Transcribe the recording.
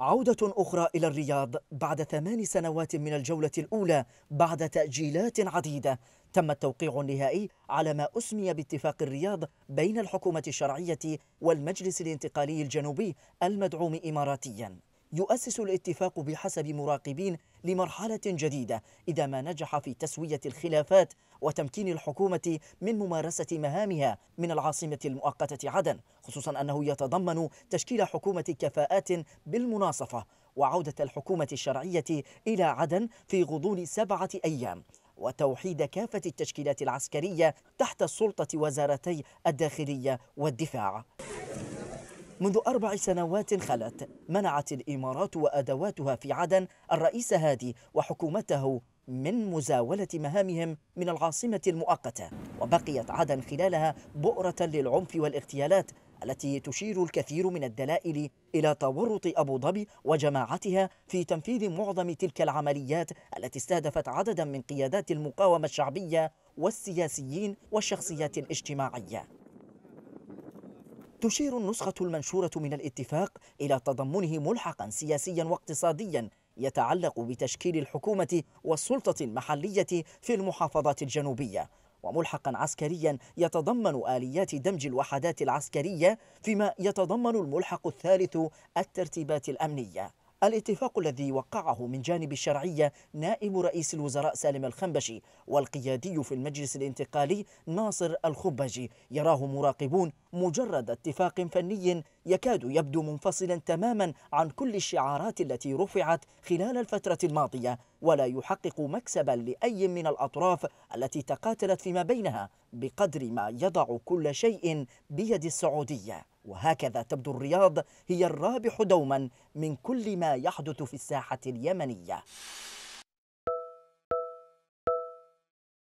عودة أخرى إلى الرياض بعد ثمان سنوات من الجولة الأولى بعد تأجيلات عديدة تم التوقيع النهائي على ما أسمي باتفاق الرياض بين الحكومة الشرعية والمجلس الانتقالي الجنوبي المدعوم إماراتياً يؤسس الاتفاق بحسب مراقبين لمرحلة جديدة إذا ما نجح في تسوية الخلافات وتمكين الحكومة من ممارسة مهامها من العاصمة المؤقتة عدن خصوصا أنه يتضمن تشكيل حكومة كفاءات بالمناصفة وعودة الحكومة الشرعية إلى عدن في غضون سبعة أيام وتوحيد كافة التشكيلات العسكرية تحت سلطة وزارتي الداخلية والدفاع منذ أربع سنوات خلت منعت الإمارات وأدواتها في عدن الرئيس هادي وحكومته من مزاولة مهامهم من العاصمة المؤقتة وبقيت عدن خلالها بؤرة للعنف والاغتيالات التي تشير الكثير من الدلائل إلى تورط أبو ظبي وجماعتها في تنفيذ معظم تلك العمليات التي استهدفت عددا من قيادات المقاومة الشعبية والسياسيين والشخصيات الاجتماعية تشير النسخة المنشورة من الاتفاق إلى تضمنه ملحقا سياسيا واقتصاديا يتعلق بتشكيل الحكومة والسلطة المحلية في المحافظات الجنوبية وملحقا عسكريا يتضمن آليات دمج الوحدات العسكرية فيما يتضمن الملحق الثالث الترتيبات الأمنية الاتفاق الذي وقعه من جانب الشرعية نائب رئيس الوزراء سالم الخنبشي والقيادي في المجلس الانتقالي ناصر الخبجي يراه مراقبون مجرد اتفاق فني يكاد يبدو منفصلا تماما عن كل الشعارات التي رفعت خلال الفترة الماضية ولا يحقق مكسبا لأي من الأطراف التي تقاتلت فيما بينها بقدر ما يضع كل شيء بيد السعودية وهكذا تبدو الرياض هي الرابح دوما من كل ما يحدث في الساحة اليمنية